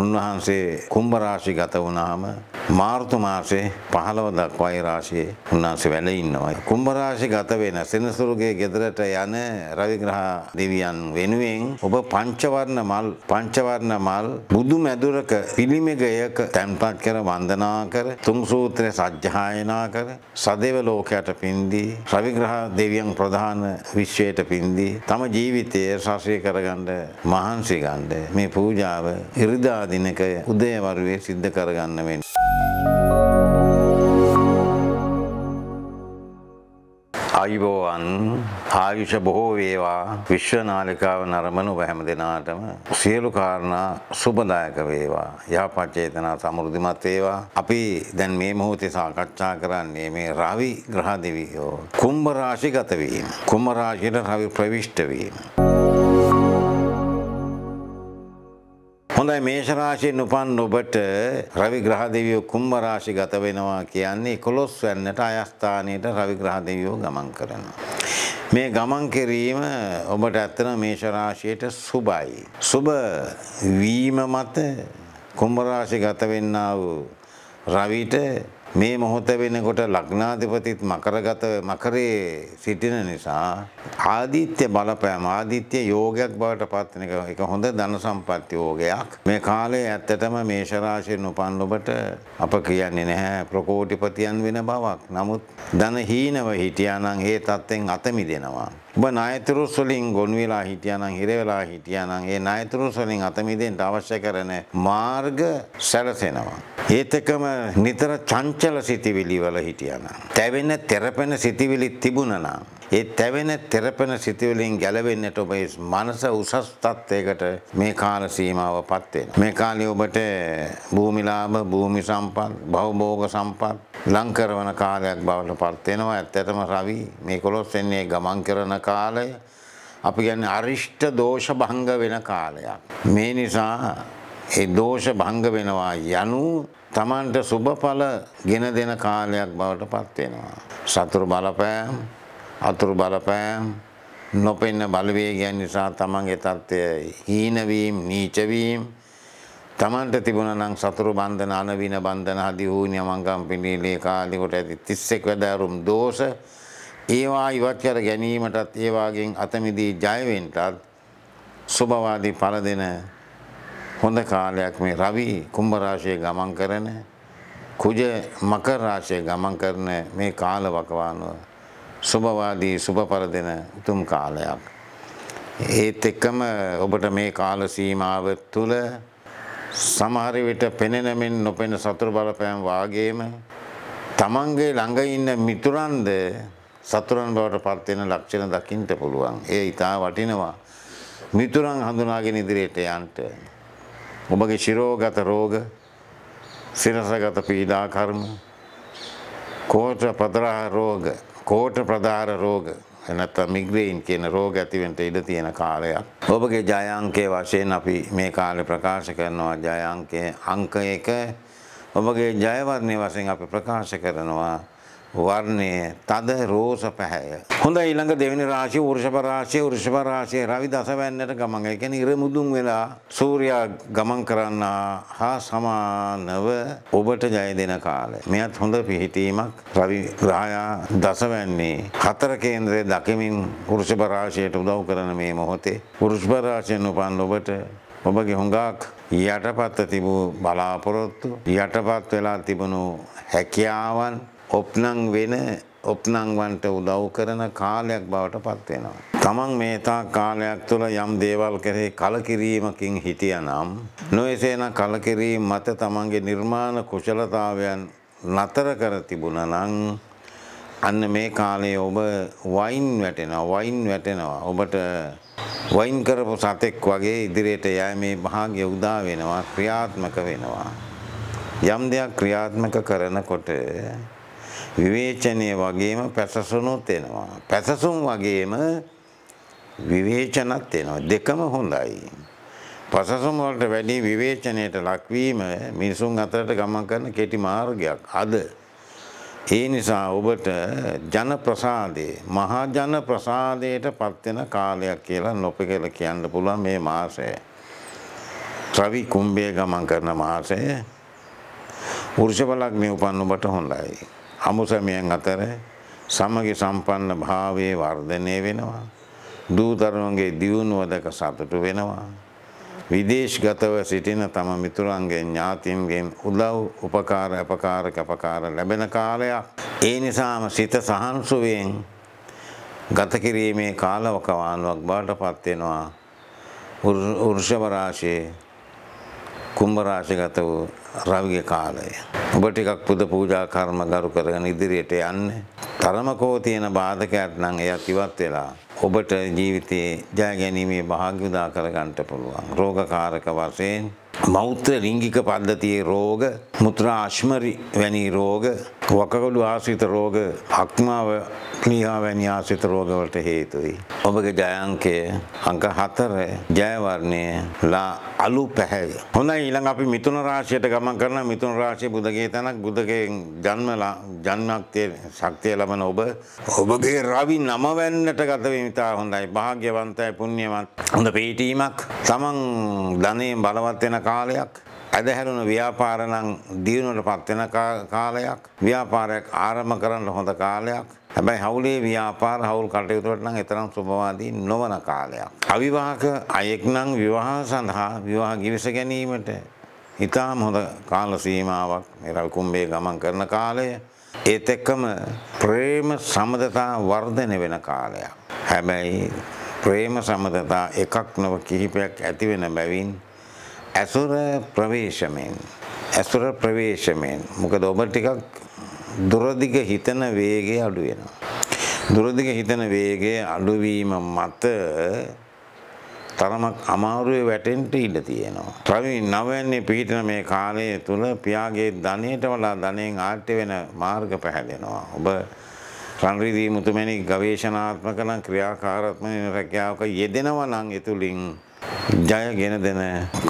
උන්වහන්සේ කුම්භ රාශි ගත වුණාම මාර්තු මාසේ 15 දක්වායි රාශියේ උන්වහන්සේ වැඩ ඉන්නවා. කුම්භ රාශි ගත වෙන සෙනසුරුගේ ගෙදරට යන රවිග්‍රහ දෙවියන් වෙනුවෙන් ඔබ පංචවර්ණ මල් පංචවර්ණ මල් බුදු මැදුරක පිළිමෙගයක තැන්පත් කර වන්දනා කර තුන් සූත්‍රය සජ්ජායනා කර සදේව ලෝකයට පින්දී රවිග්‍රහ දෙවියන් ප්‍රධාන විශ්වයට පින්දී තම ජීවිතය සාසය කරගන්න මහන්සි ගන්න මේ පූජාව ඉරිදා එක්තරා දිනක උදේවරුවේ සිද්ධ කරගන්න වෙන. අයිබෝවන් ආයුෂ බොහෝ වේවා විශ්ව නාලිකාව නරමනු බැහැම දෙනාටම සියලු කාරණා සුබදායක වේවා යහපත් චේතනා සමෘද්ධිමත් වේවා අපි දැන් මේ මොහොතේ සාකච්ඡා කරන්නේ මේ රවි ග්‍රහ දෙවියෝ කුම්භ රාශිගත වීම කුම්භ රාශියට රවි ප්‍රවිෂ්ඨ වීම හොඳයි මේෂ රාශියෙන් උපන් ඔබට රවි ග්‍රහ දෙවියෝ කුම්භ රාශි ගත වෙනවා කියන්නේ 11 වෙනිට අයස්ථානයේට රවි ග්‍රහ දෙවියෝ ගමන් කරනවා. මේ ගමන් කිරීම ඔබට ඇත්තන මේෂ රාශියට සුබයි. සුබ වීම මත කුම්භ රාශි ගත වෙන්නා වූ රවිට මේ මොහොත වෙනකොට ලග්නාධිපතිත් මකරගත මකරේ සිටින නිසා ආදිත්‍ය බලපෑම ආදිත්‍ය යෝගයක් බවට පත්වන එක එක හොඳ ධන සම්පත් යෝගයක් මේ කාලේ ඇත්තටම මේෂ රාශියෙන් උපන් ඔබට අප කියන්නේ නැහැ ප්‍රකෝටිපතියන් වෙන බවක් නමුත් ධන හීනව හිටියානම් ඒ තත්ත්වෙන් අත මිදෙනවා ඔබ ණයතුරුස් වලින් ගොනු වෙලා හිටියානම් හිර වෙලා හිටියානම් ඒ ණයතුරුස් වලින් අත මිදෙන්න අවශ්‍ය කරන මාර්ග සැලසෙනවා. ඒත් එකම නිතර චංචල සිතිවිලි වල හිටියානම්, තැවෙන තෙරපෙන සිතිවිලි තිබුණා නම් ඒ තැවෙන තෙරපෙන සිතුවිලින් ගැලවෙන්නට ඔබේ මනස උසස් තත්ත්වයකට මේ කාල සීමාවපත් වෙනවා. මේ කාලේ ඔබට භූමිලාභ, භූමි සම්පත්, භවභෝග සම්පත් ලං කරන කාලයක් බවට පත් වෙනවා. ඇත්තටම රවි මේ 11 වෙනි ගමන් කරන කාලය අපි කියන්නේ අරිෂ්ඨ දෝෂ භංග වෙන කාලයක්. මේ නිසා ඒ දෝෂ භංග වෙනවා යනු තමන්ට සුබඵල ගෙන දෙන කාලයක් බවට පත් වෙනවා. සතුරු බලපෑම් අතුරු බලපෑම් නොපෙන්න බලවේගයන් නිසා තමන්ගේ තත්ත්වය හීනවීම් නීචවීම් තමන්ට තිබුණනම් සතුරු බන්ධන අනවින බන්ධන හදි වූනි අමංගම් පිණිලේ කාලෙකට ඇති 31 වැදෑරුම් දෝෂ ඒවා ඉවත් කර ගැනීමටත් ඒ වාගෙන් අතමිදී ජය වෙන්නටත් සුභවාදී ඵල දෙන හොඳ කාලයක් මේ රවි කුම්භ රාශියේ ගමන් කරන කුජ මකර රාශියේ ගමන් කරන මේ කාල වකවානුව සුභවාදී සුභඵල දෙන උතුම් කාලයක්. ඒත් එක්කම ඔබට මේ කාල සීමාව තුළ සමහර විට පෙනෙන මෙන් නොපෙනෙන සතුරු බලපෑම් වාගේම තමන්ගේ ළඟ ඉන්න මිතුරන්ද සතුරන් බවට පත් වෙන ලක්ෂණ දකින්න පුළුවන්. ඒ ඊටා වටිනවා. මිතුරන් හඳුනාගෙන ඉදිරියට යන්න. ඔබගේ ශිරෝගත රෝග, සිරසගත පීඩා කර්ම, කෝෂ පතරහ රෝග කෝට ප්‍රධාර රෝග එනත්ත මිග්‍රේයින් කියන රෝග ඇතිවෙන්ට ඉඩ තියෙන කාලයක්. ඔබගේ ජයංකය වශයෙන් අපි මේ කාලෙ ප්‍රකාශ කරනවා ජයංකය අංක එක ඔබගේ ජයවර්ණය වශයෙන් අපි ප්‍රකාශ කරනවා වර්ණය තද රෝස පැහැය. හොඳ ඊළඟ දෙවනි රාශිය වෘෂභ රාශිය වෘෂභ රාශිය රවි දසවැන්නට ගමන්. ඒ කියන්නේ ඉරමුදුන් වෙලා සූර්යා ගමන් කරන්න හා සමානව ඔබට ජය දෙන කාලය. මෙයත් හොඳ පිහිටීමක් රවි රායා දසවැන්නේ හතර කේන්ද්‍රයේ දකිමින් වෘෂභ රාශියට උදව් කරන මේ මොහොතේ වෘෂභ රාශියෙන් උපන් ඔබට ඔබගේ හොඟක් යටපත් තිබූ බලාපොරොත්තු යටපත් වෙලා තිබුණු හැකියාවන් ඔප්නං වෙන ඔප්නංවන්ට උදව් කරන කාලයක් බවට පත් වෙනවා. තමන් මේතා කාලයක් තුළ යම් දේවල් කෙරෙහි කලකිරීමකින් හිටියනම් නොයසේන කලකිරීම මත තමන්ගේ නිර්මාණ කුශලතාවයන් නතර කර තිබුණා නම් අන්න මේ කාලේ ඔබ වයින් වැටෙනවා වයින් වැටෙනවා ඔබට වයින් කරපු සතෙක් වගේ ඉදිරියට යෑමේ භාග්‍ය උදා වෙනවා ක්‍රියාත්මක වෙනවා යම් දෙයක් ක්‍රියාත්මක කරනකොට විවේචනය වගේම පැසසුනුත් එනවා. පැසසුම් වගේම විවේචනත් එනවා. දෙකම හොඳයි. පසසුම් වලට වැඩි විවේචනයට ලක්වීම මිනිසුන් අතරට ගමන් කරන කෙටි මාර්ගයක්. අද ඒ නිසා ඔබට ජන ප්‍රසාදේ මහා ජන ප්‍රසාදයට පත්වෙන කාලයක් කියලා නොපෙකල කියන්න පුළුවන් මේ මාසය. ත්‍රවි කුම්භය ගමන් කරන මාසය වෘෂභ ලග්නේ උපන් ඔබට හොඳයි. හමුසැමියන් අතර සමගි සම්පන්න භාවයේ වර්ධනය වෙනවා. දූතරුවන්ගේ දියුණුව දැක සතුටු වෙනවා. විදේශගතව සිටින තම මිතුරන්ගේ ඥාතින්ගෙන් උදව් උපකාර අපකාර කැපකාර ලැබෙන කාලයක්. ඒ නිසාම සිත සහන්සුවෙන් ගත කිරීමේ කාලවකවානුවක් බවට පත් වෙනවා. වෘෂභ රාශියේ කුම්භ රාශිගත වූ රවිගේ කාලය. ඔබ ටිකක් පුද පූජා කර්ම ගරු කරගෙන ඉදිරියට යන්න. තරමකෝ තියෙන බාධකයක් නම් එයත් ඉවත් වෙලා ඔබට ජීවිතයේ ජයගැනීමේ භාග්‍යදා කරගන්නට පුළුවන්. රෝගකාරක වශයෙන් මෞත්‍ර ලිංගික පද්ධතියේ රෝග, මුත්‍රාශ්මරි වැනි රෝග, වකගලු ආශ්‍රිත රෝග, අක්මාව ක්ලියා වැනි ආශ්‍රිත රෝග වලට හේතුයි. ඔබගේ ජය අංකය අංක 4 ජය වර්ණය ලා අලු පැහැය. හොඳයි ඊළඟ අපි මිථුන රාශියට ගමන් කරන මිථුන රාශිය බුදගේ තනක් බුදගෙන් ජන්ම ජන්මක්තිය ශක්තිය ලබන ඔබ ඔබගේ රවි නම වැන්නට ගත වීම ජීවිතා හොඳයි භාග්‍යවන්තයි පුණ්‍යවත් හොඳ පිටීමක් තමන් ධනයෙන් බලවත් වෙන කාලයක් ඇදහැරුණු ව්‍යාපාර නම් දියුණුවටපත් වෙන කාලයක් ව්‍යාපාරයක් ආරම්භ කරන්න හොඳ කාලයක් හැබැයි හවුලේ ව්‍යාපාර හවුල් කටයුතු වලට නම් එතරම් සුබවාදී නොවන කාලයක් අවිවාහක අයෙක් නම් විවාහ සඳහා විවාහ ගිවිස ගැනීමට ඉතාම හොඳ කාල සීමාවක් මේ රවි කුම්බේ ගමන් කරන කාලය ඒත් එක්කම ප්‍රේම සමදතා වර්ධනය වෙන කාලයක්. හැබැයි ප්‍රේම සමදතා එකක් නොව කිහිපයක් ඇති වෙන බැවින් ඇසුර ප්‍රවේශමෙන් ඇසුර ප්‍රවේශමෙන් මොකද ඔබ ටිකක් දුරදිග හිතන වේගය අඩු වෙනවා. දුරදිග හිතන වේගය අඩුවීම මත තරමක් අමාරුවේ වැටෙන්ට ඉඩ තියෙනවා. රවි නවයන්නේ පිහිටන මේ කාලය තුළ පියාගේ ධනයට වඩා ධනයෙන් ආර්ථ්‍ය වෙන මාර්ග පැහැදෙනවා. ඔබ රන්රිදී මුතුමැණි ගවේෂණාත්මක නම් ක්‍රියාකාරාත්මක රැකියාවක යෙදෙනවා නම් ඒ තුලින් ජයගෙන දෙන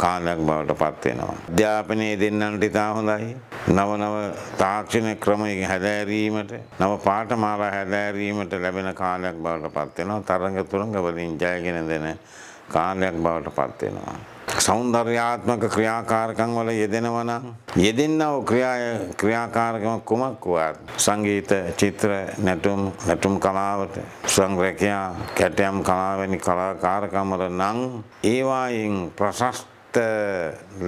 කාලයක් බවට පත් වෙනවා. අධ්‍යාපනයේ දෙන්නන්ට ඉතා හොඳයි. නව නව තාක්ෂණ ක්‍රම හැදෑරීමට, නව පාඨමාලා හැදෑරීමට ලැබෙන කාලයක් බවට පත් වෙනවා. තරඟ තුරඟ වලින් ජයගෙන දෙන කාර්යයක් බවට පත් වෙනවා. සෞන්දර්යාත්මක ක්‍රියාකාරකම් වල යෙදෙනවා නම් යෙදෙන්නව ක්‍රියාය ක්‍රියාකාරකම් කුමක් වත් සංගීත චිත්‍ර නැටුම් නැටුම් කලාවට සංග්‍රහකයා කැටයම් කලාවැනි කලාකාරකම් වල නම් ඒවායින් ප්‍රශස්ත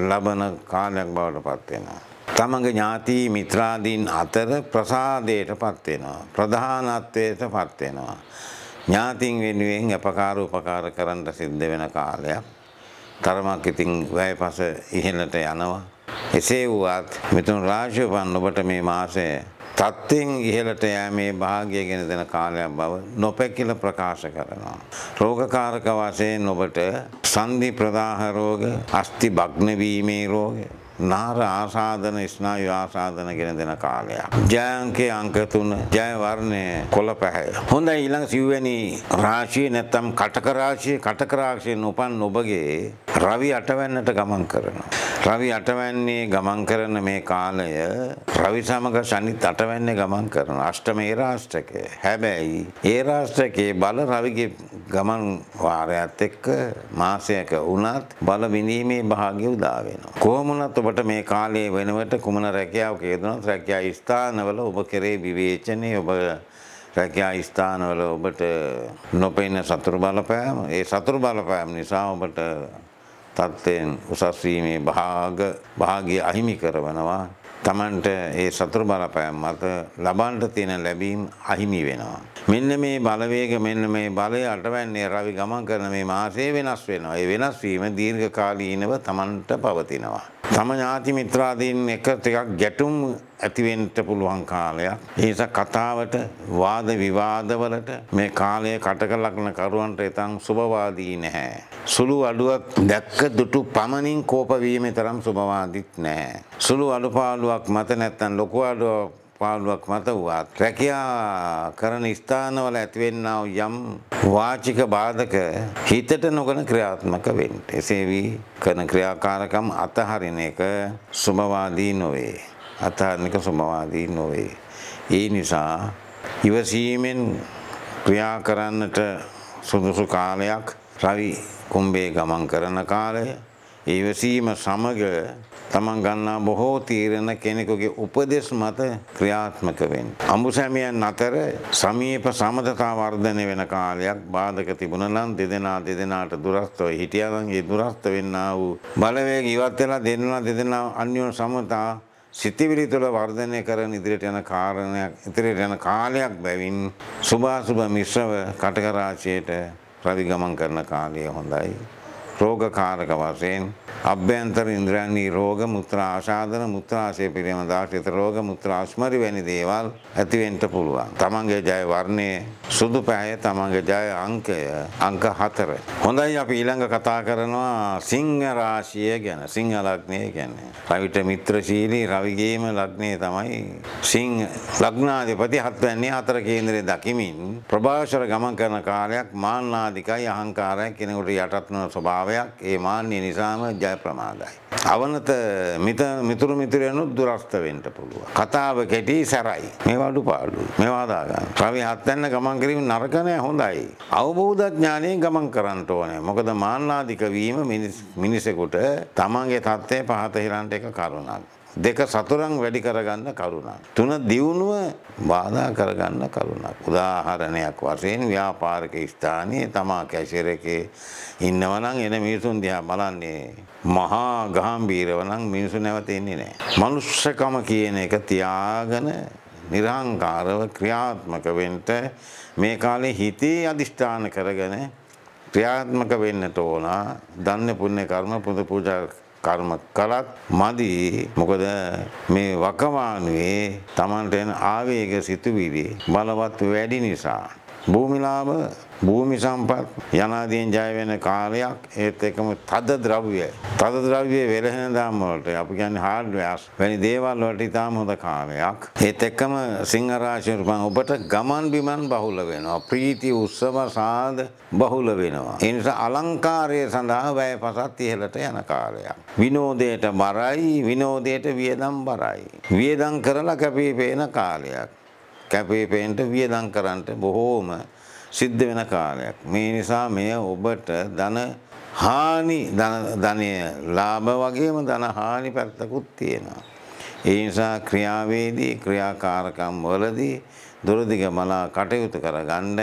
ලබන කාලයක් බවට පත් වෙනවා තමගේ ඥාති මිත්‍රාදීන් අතර ප්‍රසාදයට පත් වෙනවා ප්‍රධානත්වයට පත් වෙනවා ඥාතින් වෙනුවෙන් අපකාර උපකාර කරන්න සිද්ධ වෙන කාලයක්. තරමක් ඉතින් වැයපස ඉහළට යනවා. එසේ වුවත් මෙතුන් රාශිපන් ඔබට මේ මාසය තත්ත්වෙන් ඉහළට යෑමේ භාග්‍ය ගෙන දෙන කාලයක් බව නොපැකිල ප්‍රකාශ කරනවා. රෝගකාරක වශයෙන් ඔබට සන්ධි ප්‍රදාහ රෝග, අස්ථි භග්න වීමේ රෝග, නාර ආසාධන ස්නායු ආසාධන ගෙන දෙන කාලයක්. ජයංකේ අංක තුන ජය වර්ණය කොළ පැහැය. හොඳයි ඊළඟ සිව්වැනි රාශිය නැත්තම් කටක රාශිය කටක රාශියෙන් උපන් ඔබගේ රවි අටවැන්නට ගමන් කරනවා. රවි අටවැන්නේ ගමන් කරන මේ කාලය රවි සමග ශනිත් අටවැන්නේ ගමන් කරන අෂ්ටම ඒ රාෂ්ටකය. හැබැයි ඒ රාෂ්ටකයේ බල රවිගේ ගමන් වාරයත් එක්ක මාසයක වුණත් බල විඳීමේ භාග්‍ය උදා වෙනවා. කොහොමුණත් ඔබට මේ කාලයේ වෙනුවට කුමන රැකියාවක යෙදුණත් රැකියා ස්ථානවල ඔබ කෙරේ විවේචනය ඔබ රැකියා ස්ථානවල ඔබට නොපෙනෙන සතුරු බලපෑම ඒ සතුරු බලපෑම නිසා ඔබට තත්ත්වයෙන් උසස් වීමේ භාග භාගය අහිමි කරනවා තමන්ට ඒ සතුරු බලපෑම් මත ලබන්ට තියෙන ලැබීම් අහිමි වෙනවා. මෙන්න මේ බලවේග මෙන්න මේ බලය අටවැන්නේ රවි ගමන් කරන මේ මාසය වෙනස් වෙනවා. ඒ වෙනස් වීම දීර්ඝකාලීනව තමන්ට පවතිනවා. තම ඥාති මිත්‍රාදීන් එක ටිකක් ගැටුම් ඇතිවෙන්න පුළුවන් කාලයක්. ඒස කතාවට වාද විවාදවලට මේ කාලය කටකලක්න කරුවන්ට එතන් සුභවාදී නැහැ. සුළු අඩුවක් දැක්ක දුටු පමණින් කෝපවීම තරම් සුභවාදිත් නැහැ. සුළු අඩුපාලුවක් මත නැත්තන් ලොකු අඩුවක් පාඩුවක් මත වුවත් රැකියා කරන ස්ථානවල ඇතිවෙන්නා යම් වාචික බාධක හිතට නොකන ක්‍රියාත්මක වෙන්න. එසේ වී කරන ක්‍රියාකාරකම් අතහරින එක සුමවාදී නොවේ. අතහරිනක සුමවාදී නොවේ. ඒ නිසා ඉවසීමෙන් ක්‍රියා කරන්නට සුදුසු කාලයක් රවි කුම්බේ ගමන් කරන කාලය ඉවසීම සමග තමන් ගන්නා බොහෝ තීරණ කෙනෙකුගේ උපදෙස් මත ක්‍රියාත්මක වෙන්න. අඹුසැමියන් අතර සමීප සමතතා වර්ධනය වෙන කාලයක් බාධක තිබුණා නම් දෙදෙනා දෙදෙනාට දුරස්තව හිටියා නම් ඒ දුරස්ත වෙන්නා වූ බලවේග ඉවත් වෙලා දෙන්නා දෙදෙනා අන්‍යෝන්‍ය සමතා සිතිවිලි තුළ වර්ධනය කරන ඉදිරියට යන කාරණයක් ඉදිරියට යන කාලයක් බැවින් සුභාසුභ මිශ්‍රව කටක රාශියට ප්‍රතිගමන් කරන කාලය හොඳයි රෝගකාරක වශයෙන් අභ්‍යන්තර ඉන්ද්‍රයන්ගේ රෝග මුත්‍රා ආශාදන මුත්‍රාශය පිළිබඳ ආශ්‍රිත රෝග මුත්‍රා අස්මරි වැනි දේවල් ඇතිවෙන්න පුළුවන්. තමන්ගේ ජය වර්ණය සුදු පැහැය තමන්ගේ ජය අංකය අංක හතර. හොඳයි අපි ඊළඟ කතා කරනවා සිංහ රාශිය ගැන සිංහ ලග්නය ගැන. රවිට මිත්‍රශීලී රවිගේම ලග්නය තමයි සිංහ ලග්නාධිපති හත්වැන්නේ හතර කේන්දරේ දකිමින් ප්‍රභාෂර ගමන් කරන කාලයක් මාන්නාධිකයි අහංකාරයක් කෙනෙකුට යටත්වන ස්වභාවය භාවයක් ඒ මාන්‍ය නිසාම ජය ප්‍රමාදයි. අවනත මිත මිතුරු මිතුරයනුත් දුරස්ත වෙන්න පුළුවන්. කතාව කෙටි සැරයි. මේවා අඩුපාඩුයි. මේවා දාගන්න. කවි හත්යන්න ගමන් කිරීම නරක නෑ හොඳයි. අවබෝධ ඥානයෙන් ගමන් කරන්න ඕනේ. මොකද මාන්නාධික වීම මිනිසෙකුට තමන්ගේ தත්ත්වය පහත හිරන්ට එක කරුණක්. දෙක සතුරන් වැඩි කරගන්න කරුණක්. තුන දියුණුව බාධා කරගන්න කරුණක්. උදාහරණයක් වශයෙන් ව්‍යාපාරික ස්ථානයේ තමා කැෂර් එකේ ඉන්නවනම් එන මිනිසුන් දිහා බලන්නේ මහා ගාම්භීරව නම් මිනිසු නැවත එන්නේ නැහැ. මනුස්සකම කියන එක තියාගෙන නිර්හංකාරව ක්‍රියාත්මක වෙන්න මේ කාලේ හිතේ අදිෂ්ඨාන කරගෙන ක්‍රියාත්මක වෙන්නට ඕන. දන්න පුණ්‍ය කර්ම පුද පූජා කර්ම කළත් මදි මොකද මේ වකවානුවේ Tamanට එන ආවේග සිතුවිලි බලවත් වැඩි නිසා භූමිලාභ භූමි සම්පත් යනාදීන් ජය වෙන කාලයක් ඒත් එකම තද ද්‍රව්‍ය තද ද්‍රව්‍ය වෙළහෙන දාම් වලට අපි කියන්නේ හાર્ඩ්වෙයාස් වැනි දේවල් වලට ඉතාම හොඳ කාලයක් ඒත් එකම සිංහ රාශියට ඔබට ගමන් බිමන් බහුල වෙනවා ප්‍රීති උත්සව සාද බහුල වෙනවා ඒ නිසා අලංකාරය සඳහා වැය පසත් ඉහළට යන කාලයක් විනෝදයට බරයි විනෝදයට වියදම් බරයි වියදම් කරලා කැපී පෙනෙන කාලයක් කැපී පෙනෙන්න වියදම් කරන්න බොහෝම සිද්ධ වෙන කාර්යයක්. මේ නිසා මෙය ඔබට ධන හානි ධනය ලාභ වගේම ධන හානි පැත්තකුත් තියෙනවා. ඒ නිසා ක්‍රියාවේදී ක්‍රියාකාරකම් වලදී දුරදිග මලා කටයුතු කරගන්න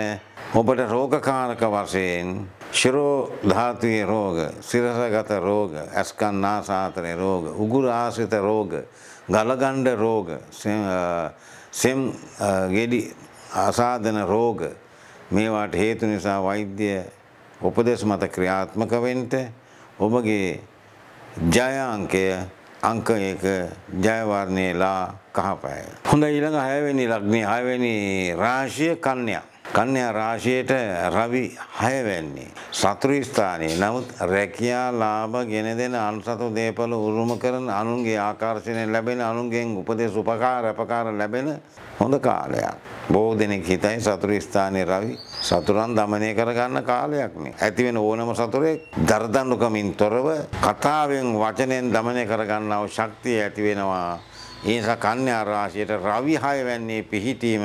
ඔබට රෝගකාරක වශයෙන් ශිරෝ ධාතුවේ රෝග, සිරසගත රෝග, ඇස්කන් නාසාතනේ රෝග, උගුර ආසිත රෝග, ගලගණ්ඩ රෝග, සෙම් ගෙඩි ආසාදන රෝග මේවාට හේතු නිසා වෛද්‍ය උපදෙස් මත ක්‍රියාත්මක වෙන්න ඔබගේ ජය අංකය අංක 1 ජය වර්ණයලා කහපය. හොඳයි ඊළඟ 6 වෙනි ලග්නේ 6 වෙනි රාශිය කන්‍යා. කන්‍යා රාශියට රවි 6 වෙන්නේ සතුරු ස්ථානයේ නමුත් රැකියා ලාභ ගෙන දෙන අනුසතු දේපල උරුම කරන අනුන්ගේ ආකර්ෂණය ලැබෙන අනුන්ගෙන් උපදෙස් උපකාර අපකාර ලැබෙන හොඳ කාලයක් බොහෝ දෙනෙක් හිතයි සතුරු ස්ථානයේ රවි සතුරන් দমনය කරගන්න කාලයක් මේ ඇති වෙන ඕනම සතුරෙක් දරදඬුකමින් තොරව කතාවෙන් වචනෙන් দমনය කරගන්නව ශක්තිය ඇති වෙනවා ඒ නිසා කන්‍යා රාශියට රවි 6 වෙන්නේ පිහිටීම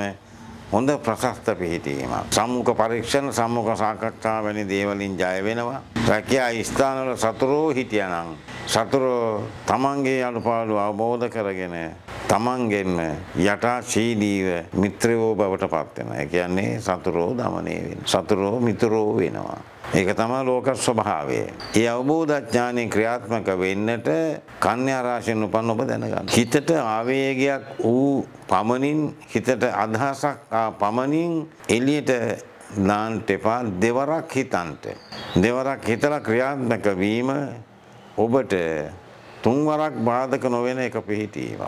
හොඳ ප්‍රශස්ත පිහිටීමක්. සම්මුඛ පරීක්ෂණ සම්මුඛ සාකච්ඡා වැනි දේවලින් ජය වෙනවා. රැකියා ස්ථානවල සතුරෝ හිටියනම් සතුරෝ තමන්ගේ අනුපාඩු අවබෝධ කරගෙන තමන්ගෙන්ම යටා ශීලීව මිත්‍රයෝ බවට පත් වෙනවා. ඒ කියන්නේ සතුරෝ দমনය වෙනවා. සතුරෝ මිතුරෝ වෙනවා. ඒක තමයි ලෝක ස්වභාවය. ඒ අවබෝධ ඥානෙ ක්‍රියාත්මක වෙන්නට කන්‍යා රාශියෙන් උපන් ඔබ දැනගන්න. හිතට ආවේගයක් වූ පමණින් හිතට අදහසක් පමණින් එළියට නාන්ට එපා දෙවරක් හිතන්ට. දෙවරක් හිතලා ක්‍රියාත්මක වීම ඔබට තුන්වරක් බාධක නොවන එක පිහිටීමක්.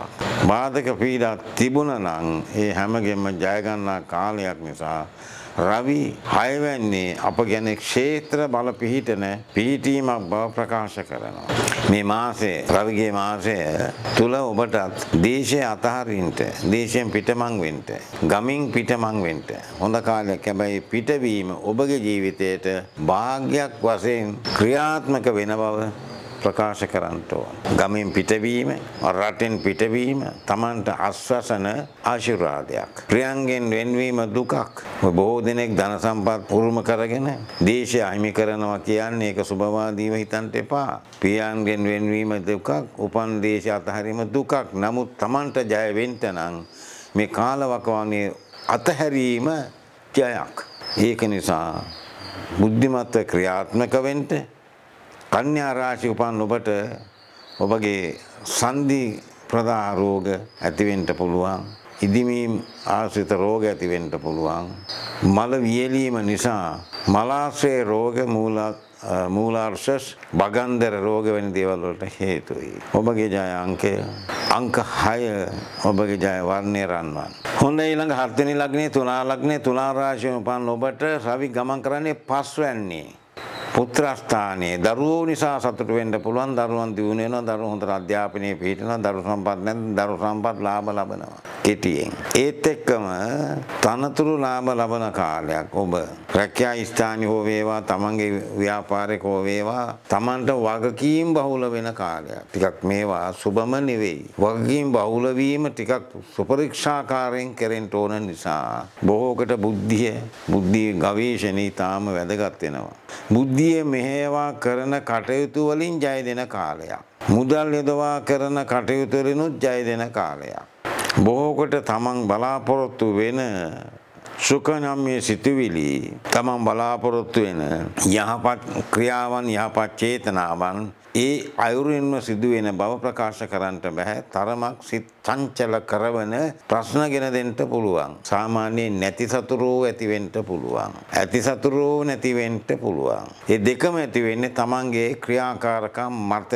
බාධක පීඩා තිබුණනම් ඒ හැමගෙම ජයගන්නා කාලයක් නිසා රවි 6 වෙන්නේ අප ගැන ක්ෂේත්‍ර බල පිහිටන පිහිටීමක් බව ප්‍රකාශ කරනවා. මේ මාසයේ රවිගේ මාසය තුල ඔබටත් දේශය අතහරින්ට, දේශයෙන් පිටමං වෙන්න, ගමින් පිටමං වෙන්න හොඳ කාලයක්. හැබැයි පිටවීම ඔබගේ ජීවිතයට වාග්යක් වශයෙන් ක්‍රියාත්මක වෙන බව ප්‍රකාශ කරන්න ඕන. ගමෙන් පිටවීම, රටෙන් පිටවීම Tamanට අස්වසන ආශිර්වාදයක්. ප්‍රියංගෙන් වෙන්වීම දුකක්. බොහෝ දෙනෙක් ධන සම්පත් පුරුම කරගෙන දේශය අහිමි කරනවා කියන්නේ ඒක සුබවාදීව හිතන්න එපා. ප්‍රියංගෙන් වෙන්වීම දුකක්, උපන් දේශය අතහැරීම දුකක්. නමුත් Tamanට ජය වෙන්න නම් මේ කාලවකවානේ අතහැරීම ජයක්. ඒක නිසා බුද්ධිමත්ව ක්‍රියාත්මක වෙන්න කන්‍යා රාශි උපන් ඔබට ඔබගේ සන්ධි ප්‍රදා රෝග ඇතිවෙන්න පුළුවන්. ඉදිමීම් ආශ්‍රිත රෝග ඇතිවෙන්න පුළුවන්. මල වියලීම නිසා මලාශ්‍රේ රෝග මූලාර්ශස් බගන්දර රෝග වැනි දේවල් වලට හේතුයි. ඔබගේ ජය අංකය අංක 6 ඔබගේ ජය වර්ණේ රන්වන්. හොඳ ඊළඟ හත් වෙනි ලග්නේ තුලා ලග්නේ තුලා රාශිය උපන් ඔබට රවි ගමන් කරන්නේ පස්වැන්නේ. පුත්‍රස්ථානයේ දරුවෝ නිසා සතුට වෙන්න පුළුවන් දරුවන් දියුණු වෙනවා දරුවෝ හොඳට අධ්‍යාපනයේ පිහිටනවා දරු සම්පත් නැත්නම් දරු සම්පත් ලාභ ලබනවා කෙටියෙන් ඒත් එක්කම තනතුරු ලාභ ලබන කාලයක් ඔබ රැකියා ස්ථානි හෝ වේවා තමන්ගේ ව්‍යාපාරික හෝ වේවා තමන්ට වගකීම් බහුල වෙන කාලයක් ටිකක් මේවා සුබම නෙවෙයි වගකීම් බහුල වීම ටිකක් සුපරීක්ෂාකාරයෙන් කෙරෙන්න ඕන නිසා බොහෝකට බුද්ධිය බුද්ධි ගවේෂණී තාම වැදගත් වෙනවා බුද්ධියේ මෙහෙයවා කරන කටයුතු වලින් ජය දෙන කාලයක්. මුදල් යොදවා කරන කටයුතු වලිනුත් ජය දෙන කාලයක්. බොහෝ කොට තමන් බලාපොරොත්තු වෙන සුඛ නම් මේ සිතුවිලි තමන් බලාපොරොත්තු වෙන යහපත් ක්‍රියාවන් යහපත් චේතනාවන් ඒ අයුරින්ම සිදුවෙන බව ප්‍රකාශ කරන්නට බෑ තරමක් සිත් සංචල කරවන ප්‍රශ්න ගෙන දෙන්න පුළුවන් සාමාන්‍යයෙන් නැති සතුරෝ ඇති වෙන්න පුළුවන් ඇති සතුරෝ නැති වෙන්න පුළුවන් ඒ දෙකම ඇති වෙන්නේ තමන්ගේ ක්‍රියාකාරකම් මත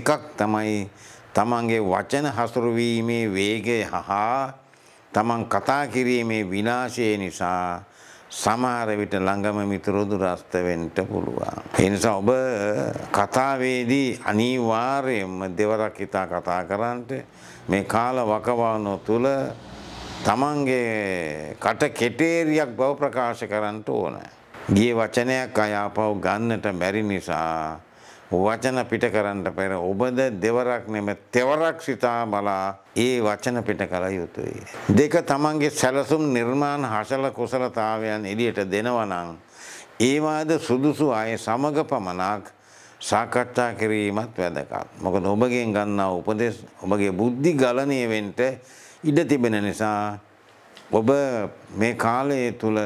එකක් තමයි තමන්ගේ වචන හසුරුවීමේ වේගය හා තමන් කතා කිරීමේ විනාශය නිසා සමහර විට ළඟම මිතුරු දුරස්ත වෙන්න පුළුවන්. ඒ නිසා ඔබ කතාවේදී අනිවාර්යයෙන්ම දෙවරක් හිතා කතා කරන්නට මේ කාල වකවානුව තුල තමන්ගේ කට කෙටේරියක් බව ප්‍රකාශ කරන්න ඕන. ගිය වචනයක් අයාපව් ගන්නට බැරි නිසා වචන පිට කරන්න පෙර ඔබද දෙවරක් නෙම තෙවරක් සිතා බලා ඒ වචන පිට කළ යුතුයි. දෙක තමන්ගේ සැලසුම් නිර්මාණ හසල කුසලතාවයන් එලියට දෙනවනං. ඒවාද සුදුසු අය සමග පමණක් සාකච්ඡා කිරීමත් වැදකත්. මොකද ඔබගෙන් ගන්නා උපදෙස් ඔබගේ බුද්ධි ගලනයවෙන්ට ඉඩ තිබෙන නිසා ඔබ මේ කාලය තුළ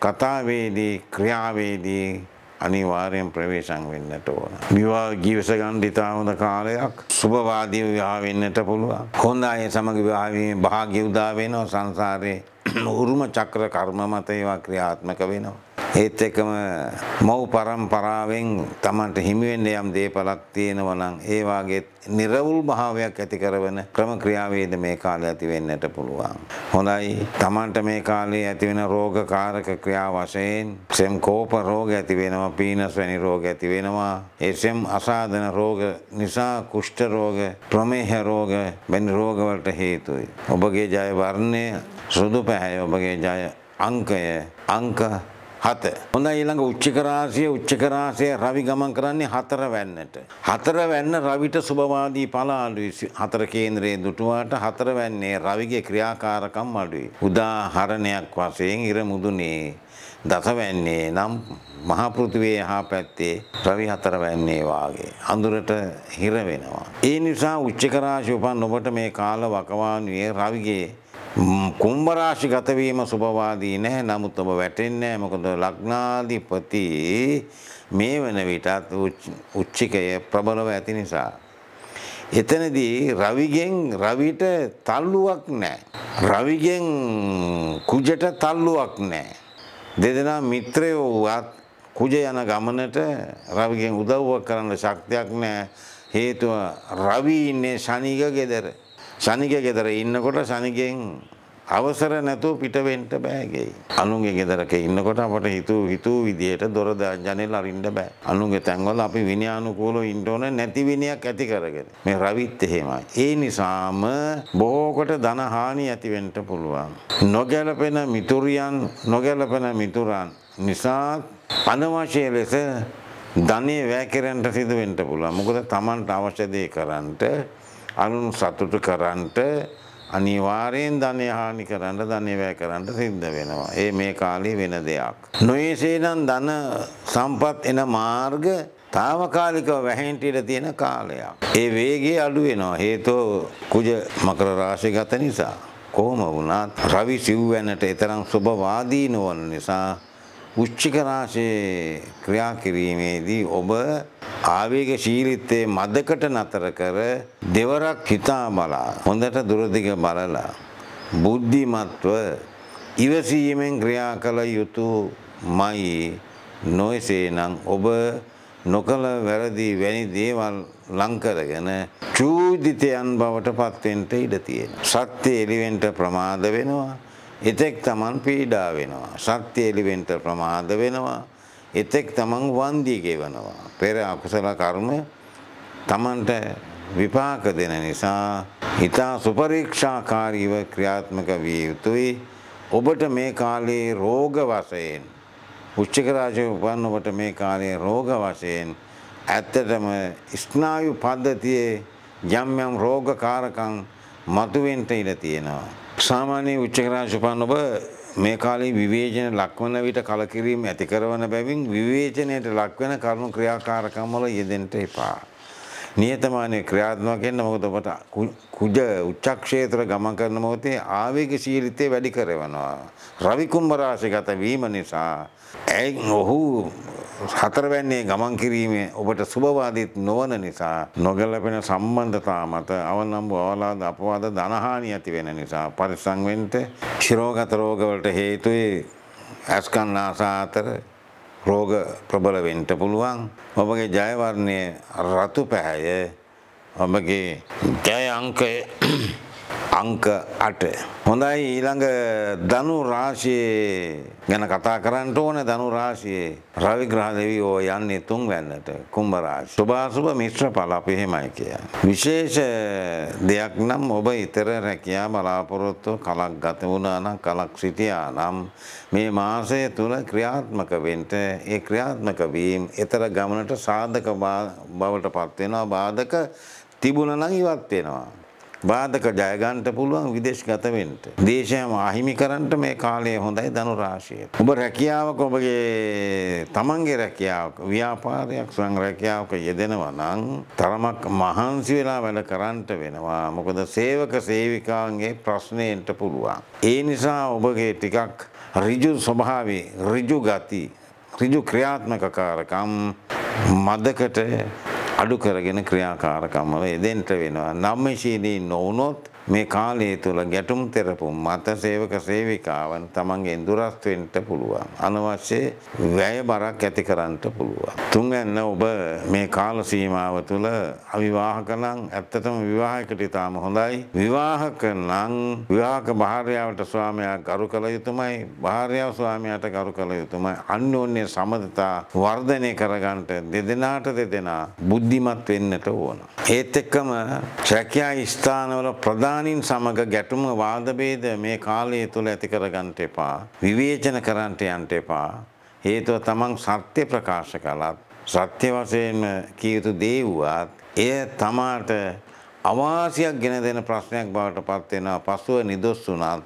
කතාවේදී ක්‍රියාවේදී අනිවාර්යෙන් ප්‍රවේශම් වෙන්නට ඕන. විවාහ ජීවස ගන්න ඉතා හොඳ කාලයක්. සුභවාදීව විවාහ වෙන්නට පුළුවන්. හොඳ අය සමග විවාහ වීමේ භාග්‍ය උදා වෙනවා සංසාරේ. උරුම චක්‍ර කර්ම මත ඒවා ක්‍රියාත්මක වෙනවා. ඒත් එකම මව් පරම්පරාවෙන් Tamanට හිමි වෙන්න යම් දේපලක් තියෙනවා නම් ඒ වාගේ නිර්වුල් භාවයක් ඇති කරන ක්‍රම ක්‍රියාවේද මේ කාලේ ඇති වෙන්නට පුළුවන්. හොඳයි. Tamanට මේ කාලේ ඇති වෙන රෝගකාරක ක්‍රියා වශයෙන් සෙම් කෝප රෝග ඇති වෙනවා, පීනස් වැනි රෝග ඇති වෙනවා. ඒ සෙම් අසාධන රෝග නිසා කුෂ්ඨ රෝග, ප්‍රමේහ රෝග වැනි රෝග වලට හේතුයි. ඔබගේ ජය වර්ණය සුදු පැහැය ඔබගේ ජය අංකය අංක හත. හොඳ ඊළඟ උච්චික රාශිය උච්චික රාශිය රවි ගමන් කරන්නේ හතර වැන්නට. හතර වැන්න රවිට සුභවාදී ඵල අඩුයි. හතර කේන්ද්‍රයේ දුටුවාට හතර වැන්නේ රවිගේ ක්‍රියාකාරකම් අඩුයි. උදාහරණයක් වශයෙන් ඉර මුදුනේ දස වැන්නේ නම් මහ පෘථිවියේ හා පැත්තේ රවි හතර වැන්නේ වාගේ අඳුරට හිර වෙනවා. ඒ නිසා උච්චික රාශිය උපන් ඔබට මේ කාල වකවානුවේ රවිගේ කුම්භරාශි ගතවීම සුභවාදී නැහැ නමුත් ඔබ වැටෙන්නේ මොකද ලග්නාධිපති මේ වන විටත් උච්චිකය ප්‍රබලව ඇති නිසා. එතනදී රවිගෙන් රවිට තල්ලුවක් නැහැ. රවිගෙන් කුජට තල්ලුවක් නැහැ. දෙදෙනා මිත්‍රයෝ වුවත් කුජ යන ගමනට රවිගෙන් උදව්වක් කරන්න ශක්තියක් නැහැ. හේතුව රවි ඉන්නේ ශනික ගෙදර. සනිගේ ගෙදර ඉන්නකොට සනිගෙන් අවසර නැතුව පිට වෙන්න බෑ ගෙයි. අනුන්ගේ ගෙදරක ඉන්නකොට අපට හිතූ හිතූ විදියට දොර ජනෙල් අරින්න බෑ. අනුන්ගේ තැන්වල අපි විනයානුකූලව ඉන්න ඕන නැති විනයක් ඇති කරගෙන. මේ රවිත් එහෙමයි. ඒ නිසාම බොහෝකොට ධන හානි ඇති වෙන්න පුළුවන්. නොගැලපෙන මිතුරියන්, නොගැලපෙන මිතුරන් නිසා අනවශ්‍ය ලෙස ධනෙ වැය කරන්න සිදු වෙන්න පුළුවන්. මොකද Tamanට අවශ්‍ය දේ කරන්නට අනුන් සතුටු කරන්ට අනිවාර්යෙන් ධනය හානි කරන්න ධනවැය කරන්න සිද්ධ වෙනවා. ඒ මේ කාලේ වෙන දෙයක්. නොයේසේනම් ධන සම්පත් එන මාර්ග තාවකාලිකව වැහෙන්ටියට තියෙන කාලයක්. ඒ වේගේ අඩු වෙනවා. හේතෝ කුජ මකර රාශි ගත නිසා. කොහොම වුණත් රවි සිව්වැනට එතරම් සුබවාදී නොවන නිසා වෘශ්චික රාශියේ ක්‍රියා කිරීමේදී ඔබ ආවේගශීලීත්වයේ මදකට නතර කර දෙවරක් හිතා බලා හොඳට දුරදිග බලලා බුද්ධිමත්ව ඉවසීමෙන් ක්‍රියා කළ යුතුමයි නොයසේනම් ඔබ නොකළ වැරදි වැනි දේවල් ලංකරගෙන චූදිතයන් බවට පත්වෙන්ට ඉඩ තියෙන. සත්‍ය එලිවෙන්ට ප්‍රමාද වෙනවා එතෙක් Taman පීඩා වෙනවා. ශක්තිය එළිවෙන්න ප්‍රමාද වෙනවා. එතෙක් Taman වන්දිය ගෙවනවා. පෙර අකුසල කර්ම Tamanට විපාක දෙන නිසා හිතා සුපරීක්ෂාකාරීව ක්‍රියාත්මක විය යුතුයි. ඔබට මේ කාලේ රෝග වශයෙන් පුච්චක රාජයේ උපන් ඔබට මේ කාලේ රෝග වශයෙන් ඇත්තටම ස්නායු පද්ධතියේ යම් යම් රෝගකාරකම් මතුවෙන්න ඉඩ තියෙනවා. සාමාන්‍ය උච්චකරාශුපන් ඔබ මේ කාලේ විවේචන ලක්වන විට කලකිරීම ඇති කරන බැවින් විවේචනයට ලක්වන කරුණු ක්‍රියාකාරකම් වල යෙදෙන්නට එපා. නියතමානයේ ක්‍රියාත්මක වෙන්න මොකද ඔබට කුජ උච්චක්ෂේත්‍ර ගමන් කරන මොහොතේ ආවේගශීලීත්වය වැඩි කරවනවා රවි කුම්භරාශිගත වීම නිසා ඒ ඔහු හතරවැන්නේ ගමන් කිරීමේ ඔබට සුබවාදීත් නොවන නිසා නොගැලපෙන සම්බන්ධතා මත අවනම්බු අවලාද අපවාද ධනහානි ඇති වෙන නිසා පරිස්සම් වෙන්න ශිරෝගත රෝග වලට හේතුයි ඇස්කන් ආසා අතර රෝග ප්‍රබල වෙන්න පුළුවන්. ඔබගේ ජයවර්ණයේ රතු පැහැය ඔබගේ ජය අංකය අංක 8. හොඳයි ඊළඟ ධනු රාශියේ ගැන කතා කරන්න ඕනේ ධනු රාශියේ රවි ග්‍රහ දෙවියෝ යන්නේ තුන්වැන්නට කුම්භ රාශිය. සුභාසුභ මිශ්‍ර ඵල අපි එහෙමයි කියන්නේ. විශේෂ දෙයක් නම් ඔබ ඊතර රැකියා බලාපොරොත්තු කලක් ගත වුණා නම් කලක් සිටියා නම් මේ මාසය තුල ක්‍රියාත්මක වෙන්න ඒ ක්‍රියාත්මක වීම ඊතර ගමනට සාධක බවට පත් වෙනවා බාධක තිබුණා නම් ඉවත් වෙනවා. බාධක ජයගන්ට පුළුවන් විදේශගත වෙන්න. දේශයම අහිමි කරන්නට මේ කාලය හොඳයි ධනු රාශිය. ඔබ රැකියාවක ඔබගේ තමන්ගේ රැකියාවක ව්‍යාපාරයක් සං රැකියාවක යෙදෙනවා නම් තරමක් මහන්සි වෙලා වැඩ කරන්නට වෙනවා. මොකද සේවක සේවිකාන්ගේ ප්‍රශ්නයෙන්ට පුළුවන්. ඒ නිසා ඔබගේ ටිකක් ඍජු ස්වභාවයේ ඍජු ගති ඍජු ක්‍රියාත්මක කාරකම් මදකට අඩු කරගෙන ක්‍රියාකාරකම්ම යෙදෙන්ට වෙනවා. නම්මශීදී නොවුනොත් මේ කාලය තුළ ගැටුම් තෙරපුම් මත සේවක සේවිකාවන් තමන්ගේ දුරස්වෙන්ට පුළුවන්. අනවශ්‍ය වැය බරක් ඇති කරන්නට පුළුවන්. තුන් ඇන්න ඔබ මේ කාල සීමාව තුළ අවිවාහක නම් ඇත්තටම විවාහකට ඉතාම හොඳයි. විවාහක නම් විවාහක භාර්යාවට ස්වාමයා ගරු කළ යුතුමයි භාර්යාව ස්වාමයාට ගරු කළ යුතුමයි අන්‍යෝන්‍ය සමඳතා වර්ධනය කරගන්නට දෙදෙනාට දෙදෙනා බුද්ධිමත් වෙන්නට ඕන. ඒත් එක්කම රැකියා ස්ථානවල ප්‍රධාන විඥානින් සමග ගැටුම වාදභේද මේ කාලය තුළ ඇති කරගන්නට එපා. විවේචන කරන්නට යන්නට එපා. හේතුව තමන් සත්‍ය ප්‍රකාශ කළත් සත්‍ය වශයෙන්ම කිය යුතු දේ වුවත් එය තමාට අවාසියක් ගෙන දෙන ප්‍රශ්නයක් බවට පත් වෙනවා. පසුව නිදොස් වුණත්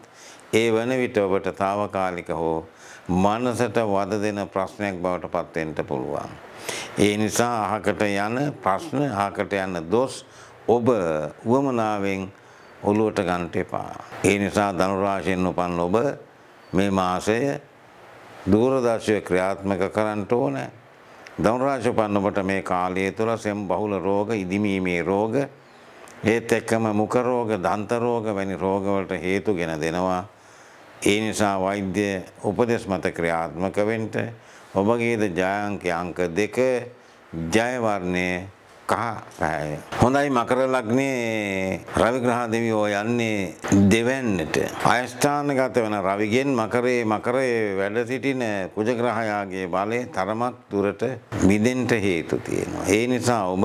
ඒ වන විට ඔබට తాවකාලික හෝ මනසට වද දෙන ප්‍රශ්නයක් බවට පත් වෙන්න පුළුවන්. ඒ නිසා අහකට යන ප්‍රශ්න අහකට යන දොස් ඔබ වුවමනාවෙන් ඔළුවට ගන්නට එපා. ඒ නිසා ධනු රාශියෙන් උපන් ඔබ මේ මාසය දූරදර්ශය ක්‍රියාත්මක කරන්න ඕනේ. ධනු රාශිය උපන් ඔබට මේ කාලය තුළ සෙම් බහුල රෝග, ඉදිමීමේ රෝග, ඒත් එක්කම මුඛ රෝග, දන්ත රෝග වැනි රෝග වලට හේතුගෙන දෙනවා. ඒ නිසා වෛද්‍ය උපදෙස් මත ක්‍රියාත්මක වෙන්න ඔබගේද ජයාංකයේ අංක 2 ජයවර්ණයේ කහ පැහැය. හොඳයි මකර ලග්නේ රවිග්‍රහ දෙවියෝ යන්නේ දෙවැන්නට. අයස්ථානගත වෙන රවිගෙන් මකරේ මකරේ වැඩ සිටින කුජග්‍රහයාගේ බලය තරමක් දුරට මිදෙන්ට හේතු තියෙනවා. ඒ නිසා ඔබ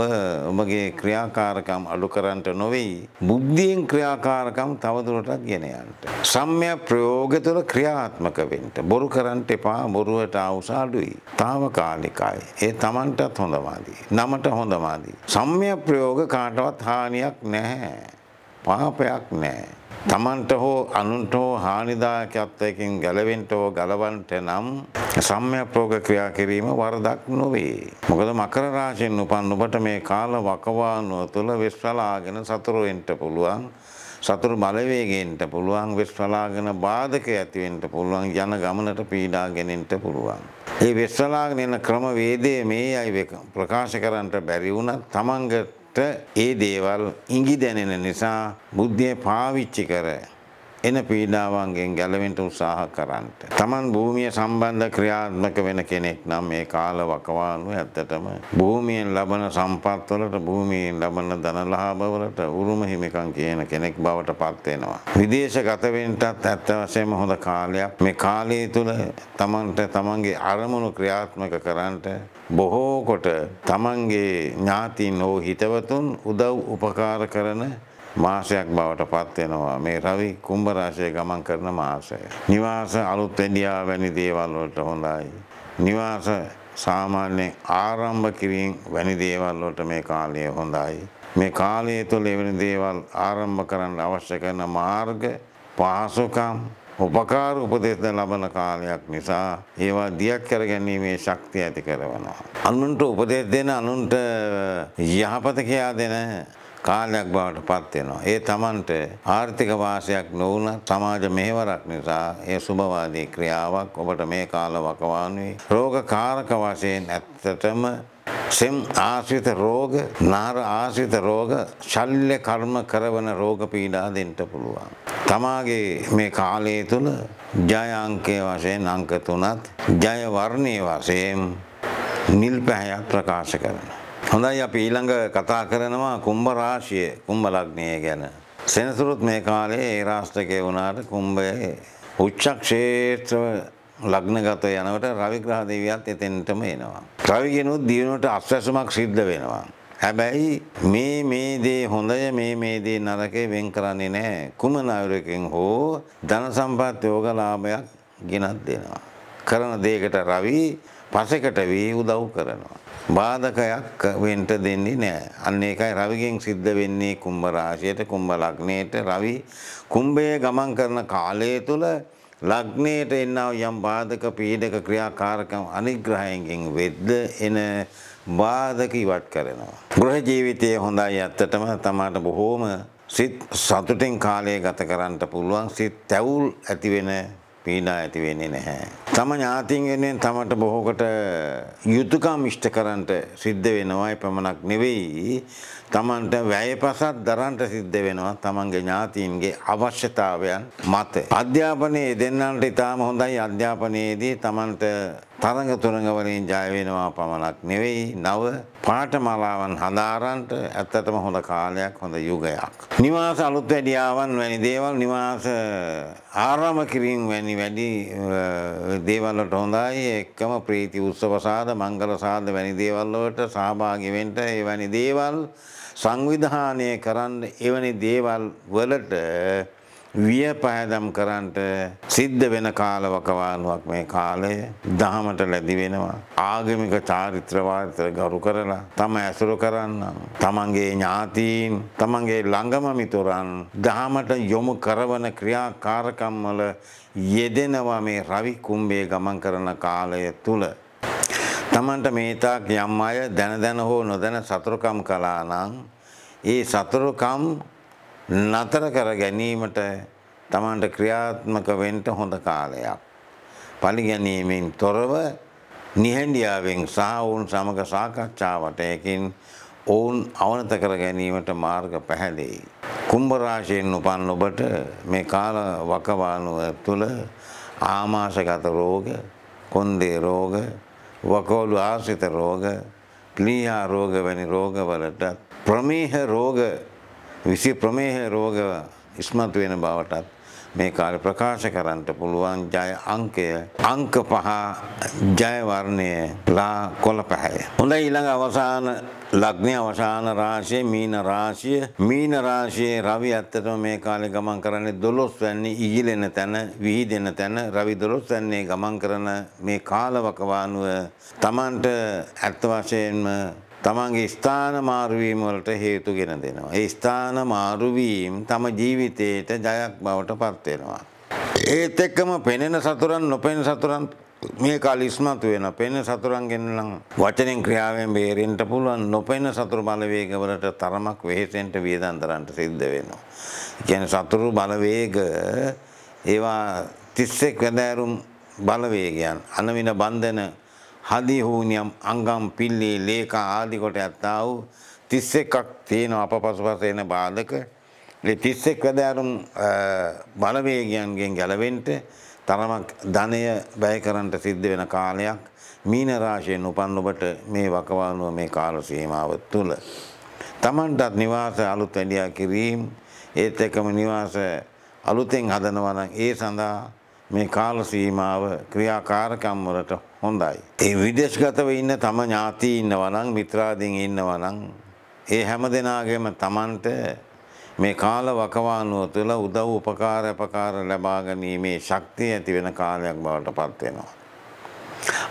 ඔබගේ ක්‍රියාකාරකම් අඩු කරන්නට නොවේ. බුද්ධියෙන් ක්‍රියාකාරකම් තවදුරටත් ගෙන යන්න. සම්ම්‍ය ප්‍රයෝග තුළ ක්‍රියාත්මක වෙන්න. බොරු කරන්නට එපා. බොරුවට අවශ්‍ය අඩුයි. తాවකාලිකයි. ඒ Tamanටත් හොඳ මාදී. නමට හොඳ මාදී. එතනදී. සම්ම්‍ය ප්‍රයෝග කාටවත් හානියක් නැහැ. පාපයක් නැහැ. තමන්ට හෝ අනුන්ට හෝ හානිදායකත්වයකින් ගැලවෙන්න හෝ ගලවන්නට නම් සම්ම්‍ය ප්‍රෝග ක්‍රියා කිරීම වරදක් නොවේ. මොකද මකර රාශියෙන් උපන් ඔබට මේ කාල වකවානුව තුළ විශ්වලාගෙන සතුරු වෙන්න පුළුවන්. සතුරු බලවේගයෙන්ට පුළුවන් වෙස් වලාගෙන බාධක ඇතිවෙන්න පුළුවන් යන ගමනට පීඩා ගෙනෙන්න පුළුවන්. ඒ වෙස් වලාගෙන යන ක්‍රමවේදයේ මේ අය ප්‍රකාශ කරන්නට බැරි වුණත් තමන්ගට ඒ දේවල් ඉඟි දැනෙන නිසා බුද්ධිය පාවිච්චි කර එන පීඩාවන්ගෙන් ගැලවෙන්න උත්සාහ කරන්න. Taman භූමිය සම්බන්ධ ක්‍රියාත්මක වෙන කෙනෙක් නම් මේ කාල වකවානුව ඇත්තටම භූමියෙන් ලබන සම්පත්වලට භූමියෙන් ලබන ධනලාභවලට උරුම හිමිකම් කියන කෙනෙක් බවට පත් වෙනවා. විදේශගත වෙන්නත් ඇත්ත වශයෙන්ම හොඳ කාලයක්. මේ කාලය තුල Tamanට Tamanගේ අරමුණු ක්‍රියාත්මක කරන්නට බොහෝ කොට Tamanගේ ඥාතීන් හෝ හිතවතුන් උදව් උපකාර කරන මාසයක් බවට පත් වෙනවා මේ රවි කුම්භ රාශිය ගමන් කරන මාසය. නිවාස අලුත් එඩියා වැනි දේවල් වලට හොඳයි. නිවාස සාමාන්‍යයෙන් ආරම්භ කිරීම වැනි දේවල් වලට මේ කාලය හොඳයි. මේ කාලය තුළ එවැනි දේවල් ආරම්භ කරන්න අවශ්‍ය කරන මාර්ග පහසුකම් උපකාර උපදේශ ලබන කාලයක් නිසා ඒවා දියක් කරගැනීමේ ශක්තිය ඇති කරනවා. අනුන්ට උපදෙස් දෙන අනුන්ට යහපත කියා දෙන කාලයක් බවට පත් වෙනවා. ඒ Tamanට ආර්ථික වාසියක් නොවුන සමාජ මෙහෙවරක් නිසා ඒ සුභවාදී ක්‍රියාවක් ඔබට මේ කාලවකවානුවේ රෝගකාරක වශයෙන් ඇත්තටම සෙම් ආශ්‍රිත රෝග, නාර ආශ්‍රිත රෝග, ශල්්‍ය කර්ම කරවන රෝග පීඩා දෙන්න පුළුවන්. තමාගේ මේ කාලය තුල ජය අංකයේ වශයෙන් අංක 3ත්, ජය වර්ණයේ වශයෙන් නිල් පැහැයක් ප්‍රකාශ කරනවා. හොඳයි අපි ඊළඟ කතා කරනවා කුම්භ රාශිය කුම්භ ලග්නය ගැන. සෙනසුරුත් මේ කාලේ ඒ රාෂ්ටකය වුණාට කුම්භයේ උච්ච ක්ෂේත්‍ර ලග්නගත යනකොට රවි ග්‍රහ දෙවියන් එතෙන්ටම එනවා. රවි කියනොත් දිනුවට අස්වැසමක් සිද්ධ වෙනවා. හැබැයි මේ මේ දේ හොඳය මේ මේ දේ නරකේ වෙන් කරන්නේ නැහැ. කුමන අයුරකින් හෝ ධන සම්පත් යෝගලාභයක් ගෙනත් දෙනවා. කරන දෙයකට රවි පසෙකට වී උදව් කරනවා. බාධකයක් වෙන්ට දෙන්නේ නැහැ. අන්න ඒකයි රවිගෙන් සිද්ධ වෙන්නේ කුම්භ රාශියට, කුම්භ ලග්නයට. රවි කුම්භයේ ගමන් කරන කාලය තුල ලග්නයට එනා යම් බාධක පීඩක ක්‍රියාකාරකම් අනිග්‍රහයෙන් වෙද්ද එන බාධක ඉවත් කරනවා. ගෘහ ජීවිතයේ හොඳයි ඇත්තටම තමාට බොහෝම සිත් සතුටින් කාලය ගත කරන්න පුළුවන් සිත් තැවුල් ඇති වෙන පීඩා ඇති වෙන්නේ නැහැ. තම ඥාතීන් වෙනුවෙන් තමට බොහෝකට යුතුයකම් ඉෂ්ට කරන්නට සිද්ධ වෙනවා. එපමණක් නෙවෙයි තමන්ට වැයපසක් දරන්නට සිද්ධ වෙනවා. තමන්ගේ ඥාතීන්ගේ අවශ්‍යතාවයන් මත අධ්‍යාපනයේ දෙන්නන්ට ඉතාම හොඳයි අධ්‍යාපනයේදී තමන්ට තරඟ තුරඟ වලින් ජය වෙනවා පමණක් නෙවෙයි නව පාඨමාලාවන් හදාරන්නට ඇත්තටම හොඳ කාලයක් හොඳ යුගයක්. නිවාස අලුත් වැඩියාවන් වැනි දේවල් නිවාස ආරම කිරීම වැනි වැඩි දේවල් වලට හොඳයි. එක්කම ප්‍රීති උත්සව සාද, මංගල සාද වැනි දේවල් වලට සහභාගී වෙන්න ඒ වැනි දේවල් සංවිධානය කරන්න එවැනි දේවල් වලට වියපෑදම් කරන්නට සිද්ධ වෙන කාලවකවානුවක් මේ කාලය දහමට ලැදි වෙනවා. ආගමික චාරිත්‍රවාර්තර ගරු කරලා තම ඇසුරු කරන්න. තමන්ගේ ඥාතීන් තමන්ගේ ළඟම මිතුරන් දහමට යොමු කරවන ක්‍රියාකාරකම්වල යෙදෙනවා මේ රවි කුම්බේ ගමන් කරන කාලය තුළ. තමන්ට මේතාක් යම් අය දැන දැන හෝ නොදැන සතුරුකම් කලා නම් ඒ සතුරුකම් නතර කර ගැනීමට තමන්ට ක්‍රියාත්මක වෙන්න හොඳ කාලයක්. පරිගැනීමෙන් තොරව නිහඬියාවෙන් සහ ඔවුන් සමග සාකච්ඡාවට එකින් ඔවුන් අවනත කර ගැනීමට මාර්ග පැහැදෙයි. කුම්භ රාශියෙන් උපන් ඔබට මේ කාල වකවානුව තුළ ආමාශගත රෝග, කොන්දේ රෝග, වකෝළු ආශ්‍රිත රෝග, ක්ලීහා රෝග වැනි රෝගවලට ප්‍රමේහ රෝග විසි ප්‍රමේහ රෝග ඉස්මතු වෙන බවටත් මේ කාලේ ප්‍රකාශ කරන්නට පුළුවන් ජය අංකය අංක පහ ජය වර්ණය ලා කොළ පහය. හොඳයි ඊළඟ අවසාන ලග්නය අවසාන රාශිය මීන රාශිය මීන රාශියේ රවි ඇත්තටම මේ කාලේ ගමන් කරන්නේ 12 වැනි ඉගිලෙන තැන විහිදෙන තැන රවි 12 වැන්නේ ගමන් කරන මේ කාලවකවානුව Tamanට ඇත්ත වශයෙන්ම තමන්ගේ ස්ථාන මාරුවීම වලට හේතු ගෙන දෙනවා. ඒ ස්ථාන මාරුවීම තම ජීවිතයට ජයක් බවට පත් වෙනවා. ඒත් එක්කම පෙනෙන සතුරන් නොපෙනෙන සතුරන් මේ කාල ඉස්මතු වෙන පෙනෙන සතුරන්ගෙන් නම් වචනෙන් ක්‍රියාවෙන් බේරෙන්න පුළුවන් නොපෙනෙන සතුරු බලවේග වලට තරමක් වෙහෙසෙන්න වියදම් දරන්න සිද්ධ වෙනවා. කියන්නේ සතුරු බලවේග ඒවා 31 වැදෑරුම් බලවේගයන් අනවින බන්ධන හදිහූනියම් අංගම් පිල්ලේ ලේකා ආදි කොට යත්තා වූ 31ක් තියෙනවා අප පසුපස එන බාධක. ඒ 31 වැදෑරුම් බලවේගයන්ගෙන් ගැලවෙන්න තරමක් ධනය වැය කරන්නට සිද්ධ වෙන කාලයක් මීන රාශියෙන් උපන් ඔබට මේ වකවානුව මේ කාල සීමාව තුළ තමන්ටත් නිවාස අලුත් වැඩියා කිරීම ඒත් එකම නිවාස අලුතෙන් හදනවා නම් ඒ සඳහා මේ කාල සීමාව ක්‍රියාකාරකම් වලට හොඳයි. ඒ විදේශගතව ඉන්න තම ඥාති ඉන්නවා නම් මිත්‍රාදීන් ඉන්නවා නම් ඒ හැම දෙනාගේම Tamanට මේ කාල වකවානුව තුළ උදව් උපකාර අපකාර ලබා ගැනීමේ ශක්තිය ඇති වෙන කාලයක් බවට පත් වෙනවා.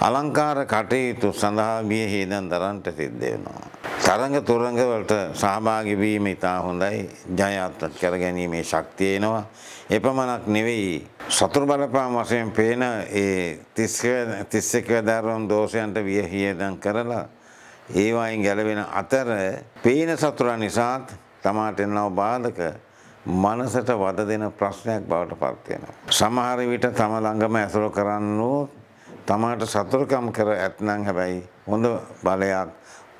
අලංකාර කටයුතු සඳහා බිය හේදන් දරන්ට සිද්ධ වෙනවා. තරඟ තුරඟ වලට සහභාගී වීම ඉතා හොඳයි. ජය අත්පත් කර ගැනීමේ ශක්තිය එනවා. එපමණක් නෙවෙයි සතුරු බලපෑම් වශයෙන් පේන ඒ 30 31 දරුවන් දෝෂයන්ට විය හේදන් කරලා ඒවායින් ගැලවෙන අතර පේන සතුරා නිසාත් තමාට එනව බාධක මනසට වද දෙන ප්‍රශ්නයක් බවට පත් වෙනවා. සමහර විට තම ළඟම ඇසුරු කරන්නෝ තමාට සතුරකම් කර ඇත්නම් හැබැයි හොඳ බලයක්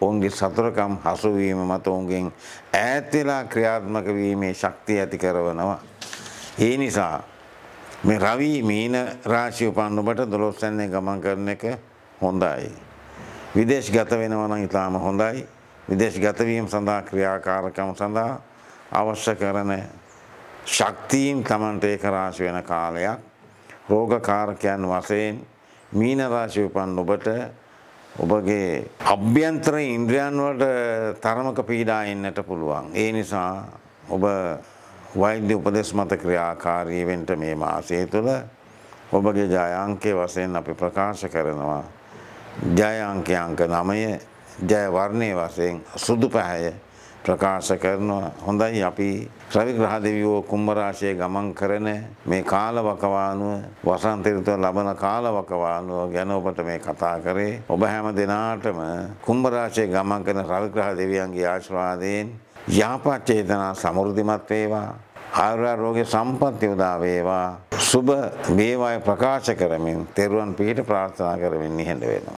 ඔවුන්ගේ සතුරකම් හසුවීම මත ඔවුන්ගෙන් ඈත් වෙලා ක්‍රියාත්මක වීමේ ශක්තිය ඇති කරනවා. ඒ නිසා මේ රවි මීන රාශිය උපන් ඔබට 12 සැන්නේ ගමන් කරන එක හොඳයි. විදේශගත වෙනවා නම් ඊටාම හොඳයි. විදේශගත වීම සඳහා ක්‍රියාකාරකම් සඳහා අවශ්‍ය කරන ශක්තියින් Tamante එක රාශි වෙන කාලයක් රෝගකාරකයන් වශයෙන් මීන රාශිය උපන් ඔබට ඔබගේ අභ්‍යන්තර ඉන්ද්‍රයන් වලට තරමක පීඩා එන්නට පුළුවන්. ඒ නිසා ඔබ වෛද්‍ය උපදෙස් මත ක්‍රියාකාරී වෙන්න මේ මාසය තුළ ඔබගේ ජය අංකයේ වශයෙන් අපි ප්‍රකාශ කරනවා. ජය අංකය අංක 9 ජය වර්ණයේ වශයෙන් සුදු පැහැය ප්‍රකාශ කරනවා. හොඳයි අපි ත්‍රවිග්‍රහ දෙවියෝ කුම්භ රාශියේ ගමන් කරන මේ කාලවකවානුව වසන්ත ඍතුව ලබන කාලවකවානුව ගැන ඔබට මේ කතා කරේ. ඔබ හැම දිනාටම කුම්භ රාශියේ ගමන් කරන ත්‍රවිග්‍රහ දෙවියන්ගේ ආශිර්වාදයෙන් යහපත් චේතනා සමෘද්ධිමත් වේවා. ආයුරාරෝග්‍ය සම්පත්තිය උදා වේවා. සුබ වේවායි ප්‍රකාශ කරමින් තෙරුවන් පිහිට ප්‍රාර්ථනා කරමින් නිහඬ වෙනවා.